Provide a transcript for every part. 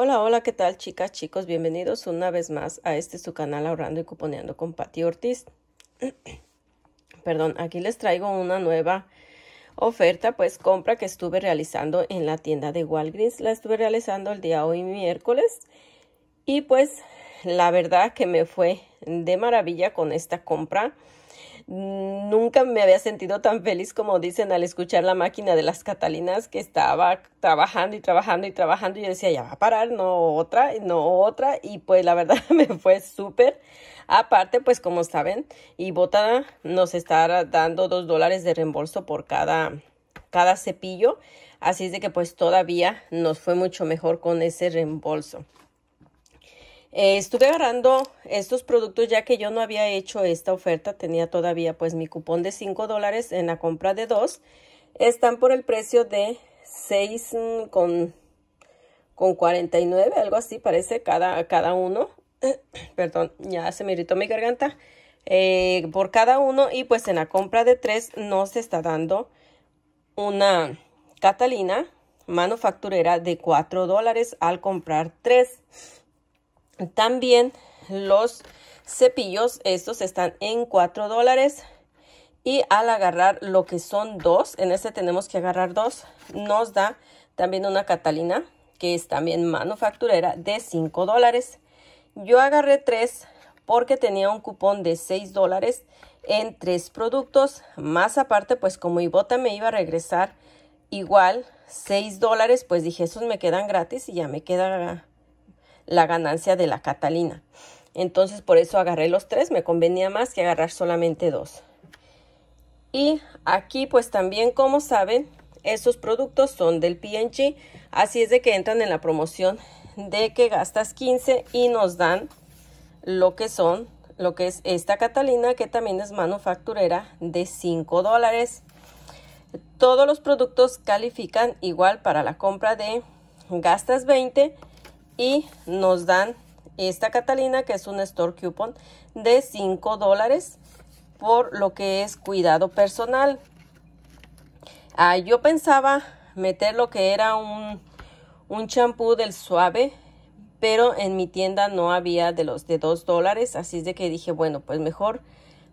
Hola, hola, ¿qué tal chicas, chicos? Bienvenidos una vez más a este su canal Ahorrando y Cuponeando con Patti Ortiz. Perdón, aquí les traigo una nueva oferta, pues compra que estuve realizando en la tienda de Walgreens. La estuve realizando el día hoy miércoles y pues la verdad que me fue de maravilla con esta compra. Nunca me había sentido tan feliz como dicen al escuchar la máquina de las Catalinas que estaba trabajando y trabajando y trabajando y yo decía, ya va a parar, no otra, no otra y pues la verdad me fue súper. Aparte, pues como saben, y Botana nos está dando dos dólares de reembolso por cada, cada cepillo, así es de que pues todavía nos fue mucho mejor con ese reembolso. Eh, estuve agarrando estos productos ya que yo no había hecho esta oferta, tenía todavía pues mi cupón de 5 dólares en la compra de dos. Están por el precio de 6 mm, con, con 49, algo así parece cada, cada uno. Perdón, ya se me irritó mi garganta. Eh, por cada uno y pues en la compra de tres nos está dando una Catalina manufacturera de 4 dólares al comprar tres también los cepillos, estos están en 4 dólares. Y al agarrar lo que son dos, en este tenemos que agarrar dos, nos da también una Catalina, que es también manufacturera, de 5 dólares. Yo agarré tres porque tenía un cupón de 6 dólares en tres productos. Más aparte, pues como Ibota me iba a regresar igual 6 dólares, pues dije, esos me quedan gratis y ya me queda la ganancia de la Catalina. Entonces por eso agarré los tres, me convenía más que agarrar solamente dos. Y aquí pues también como saben, esos productos son del P&G, así es de que entran en la promoción de que gastas 15 y nos dan lo que son, lo que es esta Catalina que también es manufacturera de 5 dólares. Todos los productos califican igual para la compra de gastas 20 y nos dan esta Catalina que es un store coupon de 5 dólares por lo que es cuidado personal. Ah, yo pensaba meter lo que era un champú del suave, pero en mi tienda no había de los de 2 dólares, así es de que dije, bueno, pues mejor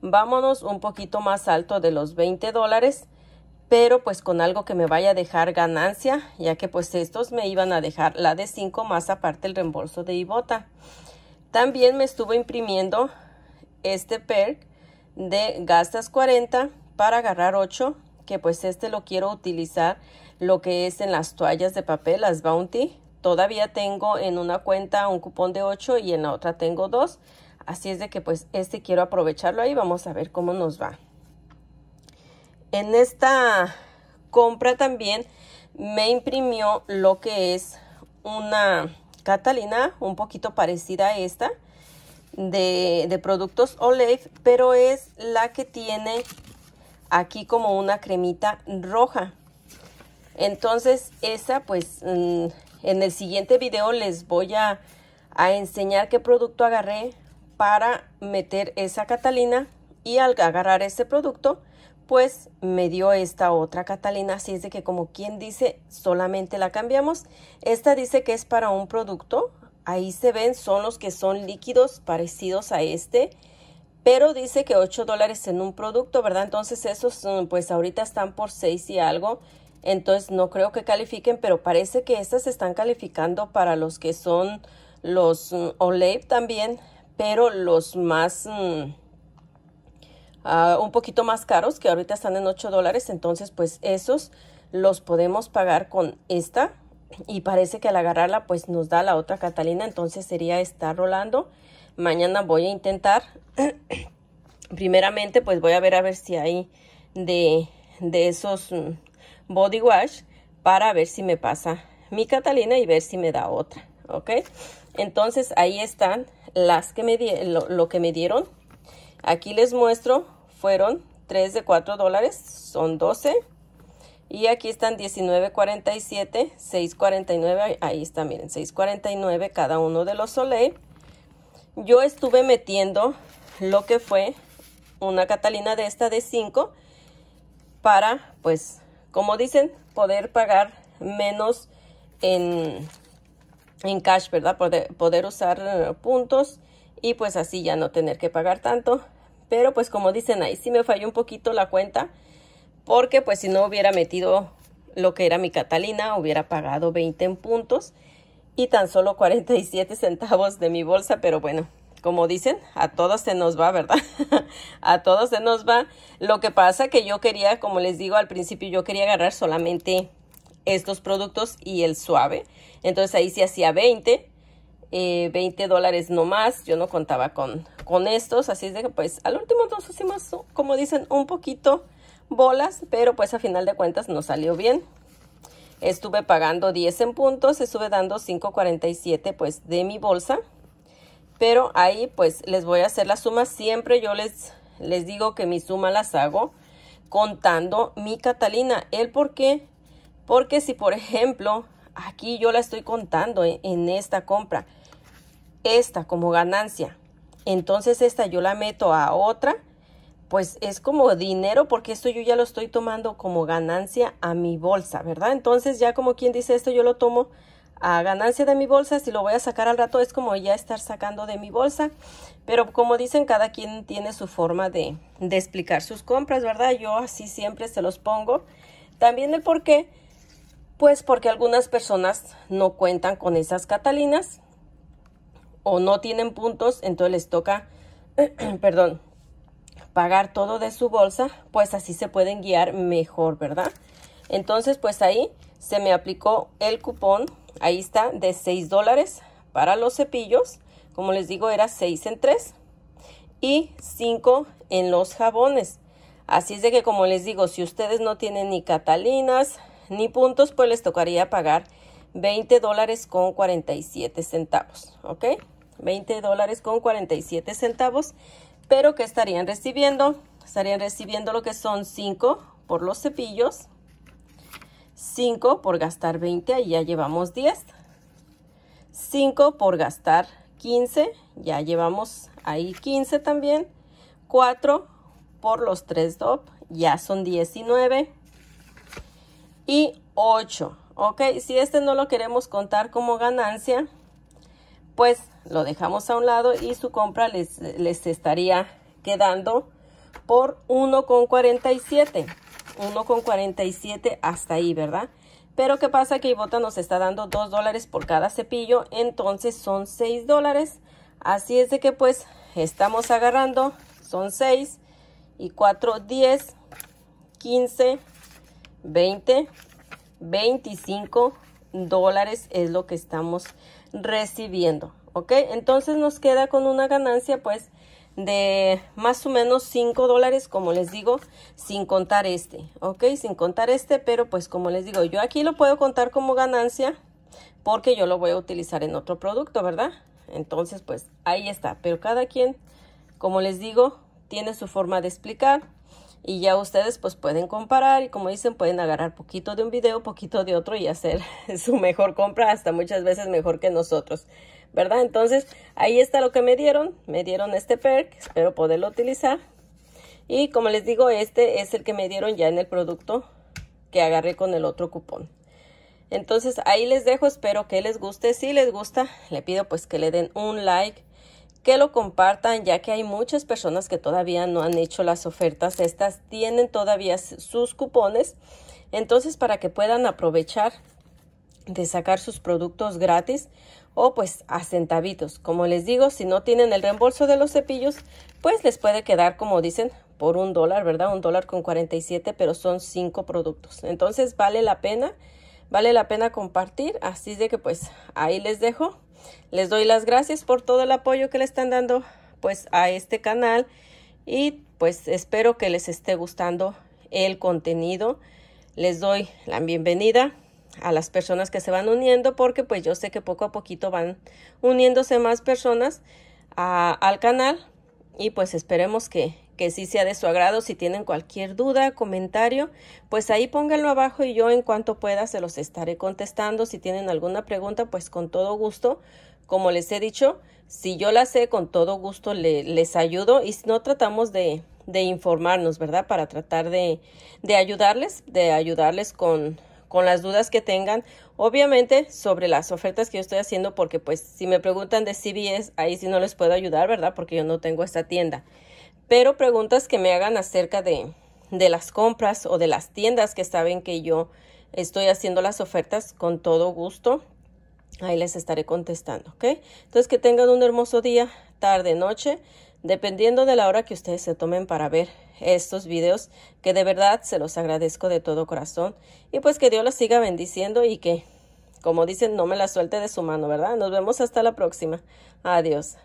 vámonos un poquito más alto de los 20 dólares pero pues con algo que me vaya a dejar ganancia, ya que pues estos me iban a dejar la de 5 más aparte el reembolso de Ibota. También me estuvo imprimiendo este perk de gastas 40 para agarrar 8, que pues este lo quiero utilizar lo que es en las toallas de papel, las Bounty. Todavía tengo en una cuenta un cupón de 8 y en la otra tengo 2. Así es de que pues este quiero aprovecharlo ahí. Vamos a ver cómo nos va. En esta compra también me imprimió lo que es una Catalina, un poquito parecida a esta, de, productos Olive, pero es la que tiene aquí como una cremita roja. Entonces esa pues mm, en el siguiente video les voy a, a enseñar qué producto agarré para meter esa Catalina y al agarrar ese producto, pues me dio esta otra Catalina, así es de que como quien dice, solamente la cambiamos. Esta dice que es para un producto, ahí se ven, son los que son líquidos parecidos a este, pero dice que 8 dólares en un producto, ¿verdad? Entonces esos mm, pues ahorita están por 6 y algo, entonces no creo que califiquen, pero parece que estas están calificando para los que son los mm, también, pero los más... Mm, Ah, un poquito más caros, que ahorita están en 8 dólares, entonces pues esos los podemos pagar con esta y parece que al agarrarla pues nos da la otra Catalina, entonces sería estar rolando. Mañana voy a intentar, primeramente pues voy a ver a ver si hay de, esos mm, body wash para ver si me pasa mi Catalina y ver si me da otra, ¿ok? Entonces ahí están las que me lo, que me dieron. Aquí les muestro fueron 3 de 4 dólares, son 12. Y aquí están 19.47, 6.49, ahí está, miren, 6.49 cada uno de los Soleil. Yo estuve metiendo lo que fue una Catalina de esta de 5 para, pues, como dicen, poder pagar menos en, cash, ¿verdad? Poder, poder usar eh, puntos y pues así ya no tener que pagar tanto. Pero pues como dicen ahí, sí me falló un poquito la cuenta. Porque pues si no hubiera metido lo que era mi Catalina, hubiera pagado 20 en puntos. Y tan solo 47 centavos de mi bolsa. Pero bueno, como dicen, a todos se nos va, ¿verdad? a todos se nos va. Lo que pasa que yo quería, como les digo al principio, yo quería agarrar solamente estos productos y el suave. Entonces ahí sí hacía 20 20 eh, dólares no más. Yo no contaba con, con estos, así es de que pues al último nos hicimos, como dicen, un poquito bolas, pero pues a final de cuentas no salió bien. Estuve pagando 10 en puntos, estuve dando 5.47 pues de mi bolsa. Pero ahí pues les voy a hacer la suma. Siempre yo les, les digo que mi suma las hago contando mi Catalina. ¿El por qué? Porque si por ejemplo aquí yo la estoy contando en, esta compra. Esta como ganancia. Entonces esta yo la meto a otra. Pues es como dinero porque esto yo ya lo estoy tomando como ganancia a mi bolsa, ¿verdad? Entonces ya como quien dice esto yo lo tomo a ganancia de mi bolsa, si lo voy a sacar al rato es como ya estar sacando de mi bolsa, pero como dicen, cada quien tiene su forma de, de explicar sus compras, ¿verdad? Yo así siempre se los pongo. También el por qué pues porque algunas personas no cuentan con esas Catalinas o no tienen puntos, entonces les toca, perdón, pagar todo de su bolsa, pues así se pueden guiar mejor, ¿verdad? Entonces, pues ahí se me aplicó el cupón, ahí está, de 6 dólares para los cepillos. Como les digo, era 6 en 3 y 5 en los jabones. Así es de que, como les digo, si ustedes no tienen ni catalinas, ni puntos, pues les tocaría pagar 20 dólares con 47 centavos, ¿ok? 20 dólares con 47 centavos, pero que estarían recibiendo, estarían recibiendo lo que son 5 por los cepillos, 5 por gastar 20, ahí ya llevamos 10, 5 por gastar 15, ya llevamos ahí 15 también, 4 por los 3 DOP, ya son 19, y 8. ¿Ok? Si este no lo queremos contar como ganancia, pues lo dejamos a un lado y su compra les, les estaría quedando por 1,47. 1,47 hasta ahí, ¿verdad? Pero ¿qué pasa? Que Ibota nos está dando 2 dólares por cada cepillo, entonces son 6 dólares. Así es de que pues estamos agarrando, son 6 y 4, 10, 15, 20, 25 dólares es lo que estamos recibiendo. ¿Ok? Entonces nos queda con una ganancia pues de más o menos 5 dólares, como les digo, sin contar este, ¿ok? Sin contar este, pero pues como les digo, yo aquí lo puedo contar como ganancia porque yo lo voy a utilizar en otro producto, ¿verdad? Entonces, pues ahí está, pero cada quien, como les digo, tiene su forma de explicar y ya ustedes pues pueden comparar y como dicen pueden agarrar poquito de un video, poquito de otro y hacer su mejor compra, hasta muchas veces mejor que nosotros, ¿verdad? Entonces ahí está lo que me dieron, me dieron este perk, espero poderlo utilizar y como les digo este es el que me dieron ya en el producto que agarré con el otro cupón. Entonces ahí les dejo, espero que les guste, si les gusta le pido pues que le den un like, que lo compartan, ya que hay muchas personas que todavía no han hecho las ofertas. Estas tienen todavía sus cupones. Entonces, para que puedan aprovechar de sacar sus productos gratis o pues a centavitos. Como les digo, si no tienen el reembolso de los cepillos, pues les puede quedar, como dicen, por un dólar, ¿verdad? Un dólar con 47, pero son cinco productos. Entonces vale la pena vale la pena compartir. Así de que pues ahí les dejo. Les doy las gracias por todo el apoyo que le están dando pues a este canal y pues espero que les esté gustando el contenido. Les doy la bienvenida a las personas que se van uniendo porque pues yo sé que poco a poquito van uniéndose más personas al canal y pues esperemos que que sí sea de su agrado. Si tienen cualquier duda, comentario, pues ahí pónganlo abajo y yo en cuanto pueda se los estaré contestando. Si tienen alguna pregunta, pues con todo gusto, como les he dicho, si yo la sé, con todo gusto les ayudo y si no tratamos de, informarnos, ¿verdad? Para tratar de, ayudarles, de ayudarles con, con las dudas que tengan, obviamente sobre las ofertas que yo estoy haciendo, porque pues si me preguntan de CBS, ahí sí no les puedo ayudar, ¿verdad? Porque yo no tengo esta tienda pero preguntas que me hagan acerca de, de las compras o de las tiendas que saben que yo estoy haciendo las ofertas con todo gusto. Ahí les estaré contestando, ¿ok? Entonces que tengan un hermoso día, tarde, noche, dependiendo de la hora que ustedes se tomen para ver estos videos, que de verdad se los agradezco de todo corazón. Y pues que Dios los siga bendiciendo y que, como dicen, no me la suelte de su mano, ¿verdad? Nos vemos hasta la próxima. Adiós.